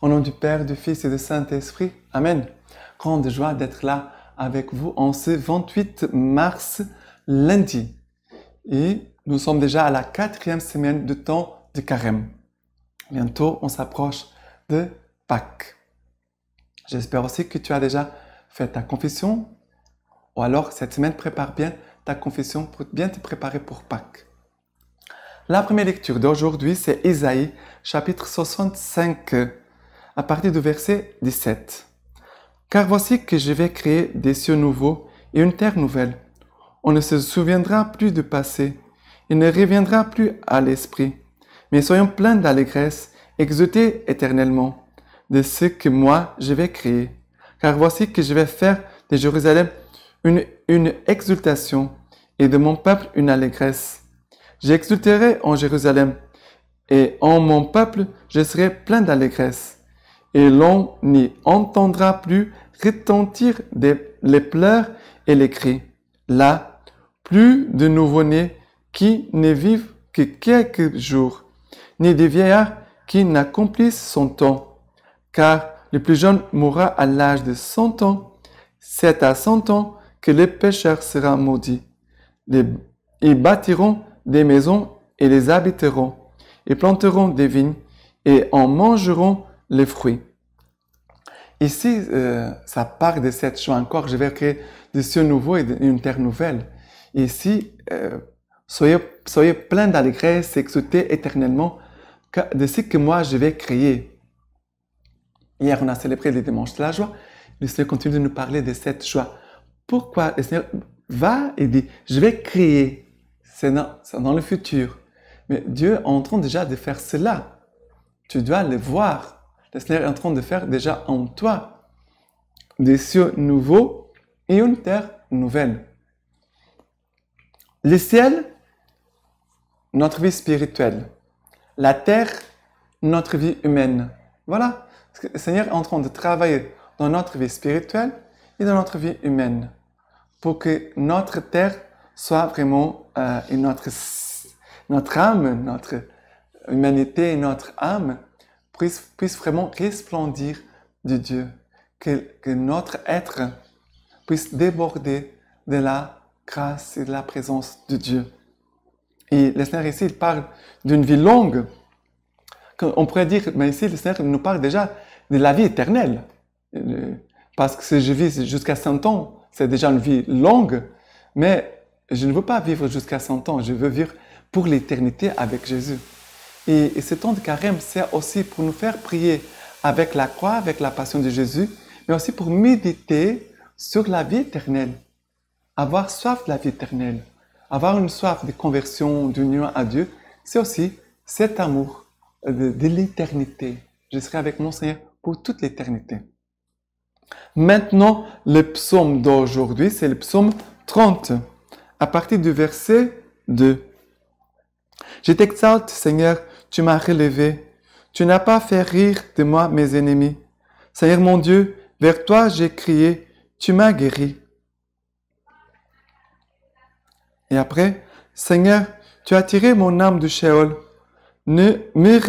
Au nom du Père, du Fils et du Saint-Esprit. Amen. Grande joie d'être là avec vous en ce 28 mars, lundi. Et nous sommes déjà à la quatrième semaine du temps du carême. Bientôt, on s'approche de Pâques. J'espère aussi que tu as déjà fait ta confession. Ou alors, cette semaine, prépare bien ta confession pour bien te préparer pour Pâques. La première lecture d'aujourd'hui, c'est Isaïe, chapitre 65 à partir du verset 17. Car voici que je vais créer des cieux nouveaux et une terre nouvelle. On ne se souviendra plus du passé, il ne reviendra plus à l'esprit. Mais soyons pleins d'allégresse, exultés éternellement de ce que moi je vais créer. Car voici que je vais faire de Jérusalem une, une exultation et de mon peuple une allégresse. J'exulterai en Jérusalem et en mon peuple je serai plein d'allégresse et l'on n'y entendra plus retentir les pleurs et les cris. Là, plus de nouveau-nés qui ne vivent que quelques jours, ni des vieillards qui n'accomplissent son temps, car le plus jeune mourra à l'âge de cent ans. C'est à cent ans que le pécheur sera maudit. ils bâtiront des maisons et les habiteront, ils planteront des vignes, et en mangeront les fruits. Ici, euh, ça part de cette joie encore. Je vais créer des cieux nouveaux et une terre nouvelle. Ici, euh, soyez, soyez plein d'allégresse, exultez éternellement de ce que moi je vais créer. Hier, on a célébré le dimanche de la joie. Le Seigneur continue de nous parler de cette joie. Pourquoi le Seigneur va et dit, je vais créer. C'est dans, dans le futur. Mais Dieu est en train déjà de faire cela. Tu dois le voir le Seigneur est en train de faire déjà en toi des cieux nouveaux et une terre nouvelle. Le ciel, notre vie spirituelle. La terre, notre vie humaine. Voilà, le Seigneur est en train de travailler dans notre vie spirituelle et dans notre vie humaine pour que notre terre soit vraiment euh, et notre, notre âme, notre humanité et notre âme puisse, vraiment resplendir de Dieu, que, notre être puisse déborder de la grâce et de la présence de Dieu. Et le Seigneur ici, il parle d'une vie longue. On pourrait dire, mais ici, le Seigneur nous parle déjà de la vie éternelle. Parce que si je vis jusqu'à 100 ans, c'est déjà une vie longue, mais je ne veux pas vivre jusqu'à 100 ans, je veux vivre pour l'éternité avec Jésus. Et, ce temps de carême sert aussi pour nous faire prier avec la croix, avec la passion de Jésus, mais aussi pour méditer sur la vie éternelle, avoir soif de la vie éternelle, avoir une soif de conversion, d'union à Dieu. C'est aussi cet amour de, de l'éternité. Je serai avec mon Seigneur pour toute l'éternité. Maintenant, le psaume d'aujourd'hui, c'est le psaume 30, à partir du verset 2. Je t'exalte, Seigneur, tu m'as relevé. Tu n'as pas fait rire de moi mes ennemis. Seigneur mon Dieu, vers toi j'ai crié, tu m'as guéri. Et après, Seigneur, tu as tiré mon âme du shéol. Ne me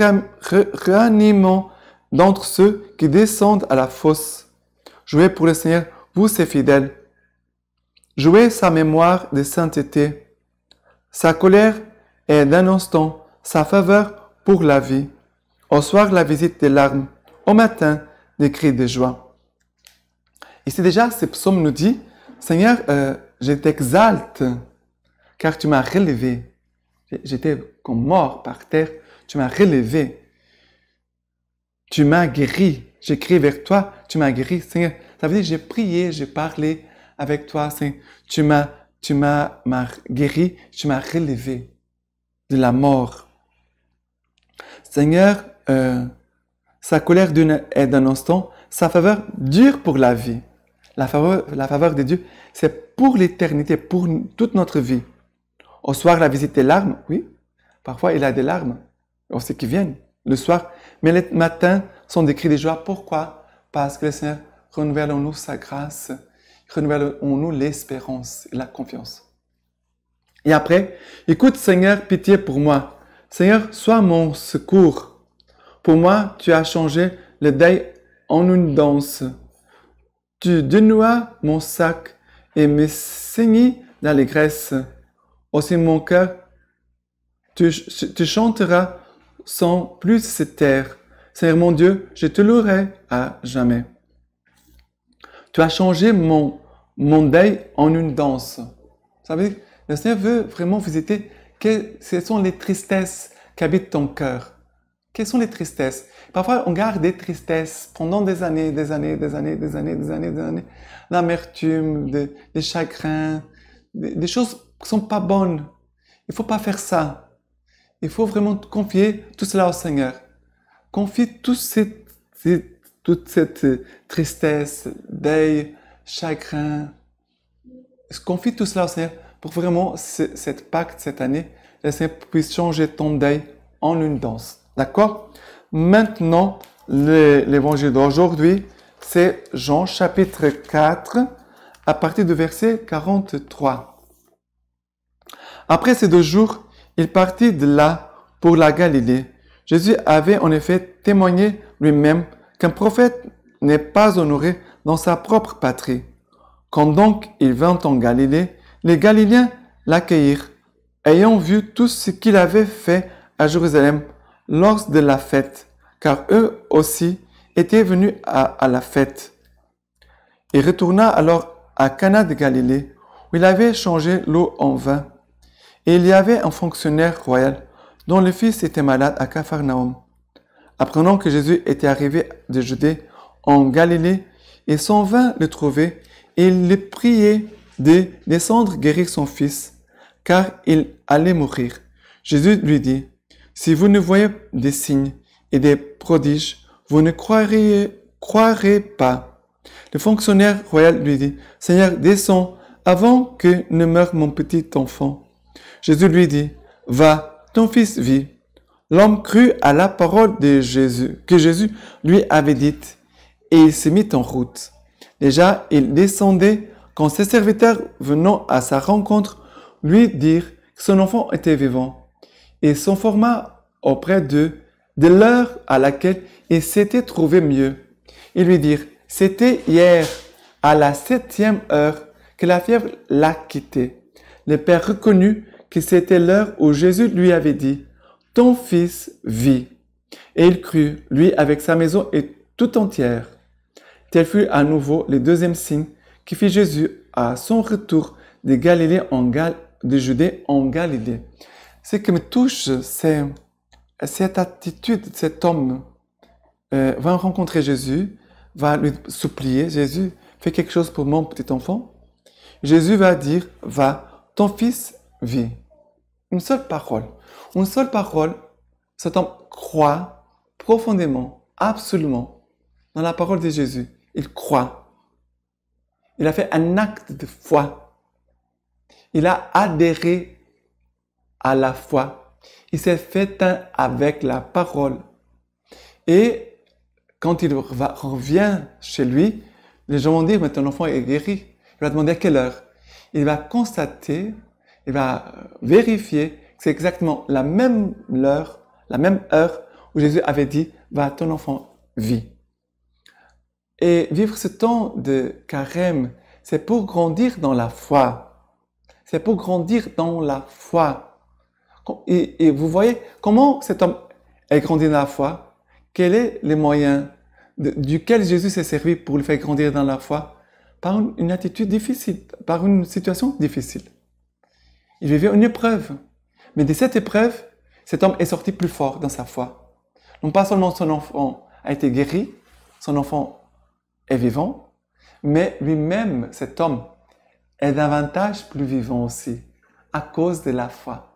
réanimons d'entre ceux qui descendent à la fosse. Jouez pour le Seigneur, vous ses fidèles. Jouez sa mémoire de sainteté. Sa colère est d'un instant, sa faveur pour la vie. Au soir, la visite des larmes. Au matin, des cris de joie. Ici déjà, ce psaume nous dit, Seigneur, euh, je t'exalte, car tu m'as relevé. J'étais comme mort par terre, tu m'as relevé. Tu m'as guéri. J'ai crié vers toi, tu m'as guéri, Seigneur. Ça veut dire, j'ai prié, j'ai parlé avec toi, Tu m'as, tu m'as, guéri, tu m'as relevé de la mort. Seigneur, euh, sa colère est d'un instant, sa faveur dure pour la vie. La faveur, de Dieu, c'est pour l'éternité, pour toute notre vie. Au soir, la visite des larmes, oui. Parfois, il a des larmes. On sait qui viennent le soir. Mais le matin, sont des cris de joie. Pourquoi Parce que le Seigneur renouvelle en nous sa grâce, renouvelle en nous l'espérance et la confiance. Et après, écoute Seigneur, pitié pour moi. Seigneur, sois mon secours. Pour moi, tu as changé le deuil en une danse. Tu dénouas mon sac et me saignes d'allégresse. Aussi mon cœur, tu, chanteras sans plus se taire. Seigneur mon Dieu, je te louerai à jamais. Tu as changé mon, mon deuil en une danse. Vous savez, le Seigneur veut vraiment visiter quelles sont les tristesses qui habitent ton cœur. Quelles sont les tristesses Parfois, on garde des tristesses pendant des années, des années, des années, des années, des années, des années. L'amertume, des, chagrins, des, choses qui ne sont pas bonnes. Il ne faut pas faire ça. Il faut vraiment confier tout cela au Seigneur. Confie toute cette tristesse, deuil, chagrin. Confie tout cela au Seigneur pour vraiment cette pacte cette année, laisser puisse changer ton deuil en une danse. D'accord Maintenant, l'évangile d'aujourd'hui, c'est Jean chapitre 4, à partir du verset 43. Après ces deux jours, il partit de là pour la Galilée. Jésus avait en effet témoigné lui-même qu'un prophète n'est pas honoré dans sa propre patrie. Quand donc il vint en Galilée, les Galiléens l'accueillirent, ayant vu tout ce qu'il avait fait à Jérusalem lors de la fête, car eux aussi étaient venus à, la fête. Il retourna alors à Cana de Galilée, où il avait changé l'eau en vin. Et il y avait un fonctionnaire royal dont le fils était malade à Capharnaüm. Apprenant que Jésus était arrivé de Judée en Galilée, et son vin le trouver et il le priait de descendre guérir son fils, car il allait mourir. Jésus lui dit, Si vous ne voyez des signes et des prodiges, vous ne croirez pas. Le fonctionnaire royal lui dit, Seigneur, descends avant que ne meure mon petit enfant. Jésus lui dit, Va, ton fils vit. L'homme crut à la parole de Jésus, que Jésus lui avait dite, et il se mit en route. Déjà, il descendait quand ses serviteurs venant à sa rencontre lui dirent que son enfant était vivant. et s'informa auprès d'eux de l'heure à laquelle il s'était trouvé mieux. Ils lui dirent, c'était hier, à la septième heure, que la fièvre l'a quitté. Le père reconnut que c'était l'heure où Jésus lui avait dit, Ton fils vit. Et il crut, lui avec sa maison et tout entière. Tel fut à nouveau le deuxième signe qui fit Jésus à son retour de Galilée en Gal de Judée en Galilée. Ce qui me touche, c'est cette attitude de cet homme. Euh, va rencontrer Jésus, va lui supplier, Jésus, fais quelque chose pour mon petit enfant. Jésus va dire, va, ton fils vit. Une seule parole. Une seule parole, cet homme croit profondément, absolument, dans la parole de Jésus. Il croit. Il a fait un acte de foi. Il a adhéré à la foi. Il s'est fait un avec la parole. Et quand il revient chez lui, les gens vont dire, mais ton enfant est guéri. Il va demander à quelle heure. Il va constater, il va vérifier que c'est exactement la même heure, la même heure où Jésus avait dit, va, ton enfant vit. Et vivre ce temps de carême c'est pour grandir dans la foi. C'est pour grandir dans la foi. Et, vous voyez comment cet homme est grandi dans la foi. Quel est les moyens duquel Jésus s'est servi pour le faire grandir dans la foi Par une, attitude difficile, par une situation difficile. Il vivait une épreuve. Mais de cette épreuve, cet homme est sorti plus fort dans sa foi. Non pas seulement son enfant a été guéri, son enfant est vivant, mais lui-même, cet homme, est davantage plus vivant aussi, à cause de la foi.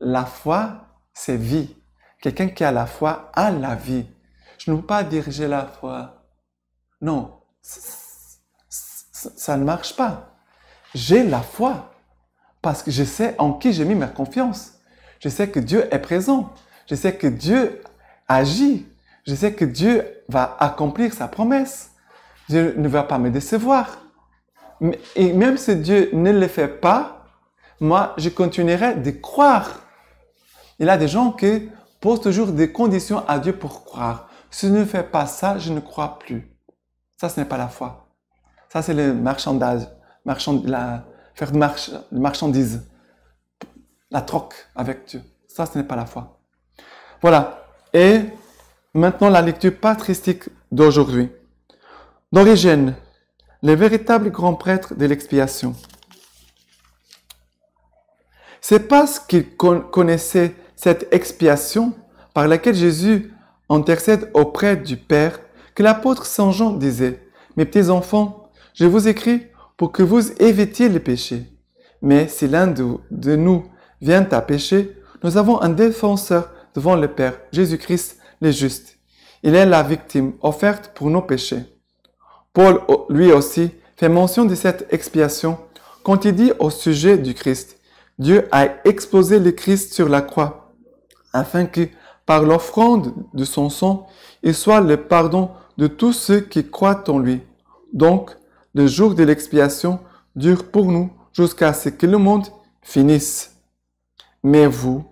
La foi, c'est vie. Quelqu'un qui a la foi a la vie. Je ne veux pas diriger la foi. Non, ça ne marche pas. J'ai la foi parce que je sais en qui j'ai mis ma confiance. Je sais que Dieu est présent. Je sais que Dieu agit. Je sais que Dieu va accomplir sa promesse. Dieu ne va pas me décevoir. Et même si Dieu ne le fait pas, moi, je continuerai de croire. Il y a des gens qui posent toujours des conditions à Dieu pour croire. Si je ne fais pas ça, je ne crois plus. Ça, ce n'est pas la foi. Ça, c'est le marchandage, marchand, la, faire de march, marchandise, la troque avec Dieu. Ça, ce n'est pas la foi. Voilà. Et maintenant, la lecture patristique d'aujourd'hui d'Origène, le véritable grand prêtre de l'expiation. C'est parce qu'il connaissait cette expiation par laquelle Jésus intercède auprès du Père que l'apôtre Saint Jean disait, Mes petits enfants, je vous écris pour que vous évitiez le péché. Mais si l'un de nous vient à pécher, nous avons un défenseur devant le Père, Jésus-Christ le juste. Il est la victime offerte pour nos péchés. Paul, lui aussi, fait mention de cette expiation quand il dit au sujet du Christ, Dieu a exposé le Christ sur la croix, afin que, par l'offrande de son sang, il soit le pardon de tous ceux qui croient en lui. Donc, le jour de l'expiation dure pour nous jusqu'à ce que le monde finisse. Mais vous,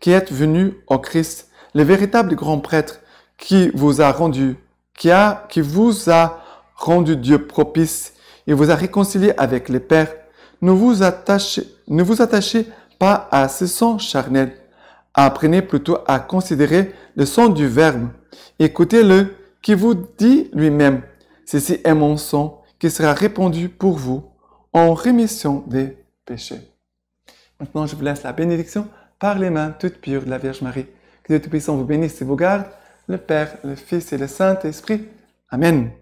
qui êtes venus au Christ, le véritable grand prêtre, qui vous a rendu, qui, a, qui vous a rendu Dieu propice, il vous a réconcilié avec les pères. Ne vous attachez, ne vous attachez pas à ce sang charnel. Apprenez plutôt à considérer le sang du Verbe. Écoutez-le qui vous dit lui-même, ceci est mon sang qui sera répandu pour vous en rémission des péchés. Maintenant, je vous laisse la bénédiction par les mains toutes pures de la Vierge Marie. Que Dieu Tout-Puissant vous bénisse et vous garde, le Père, le Fils et le Saint-Esprit. Amen.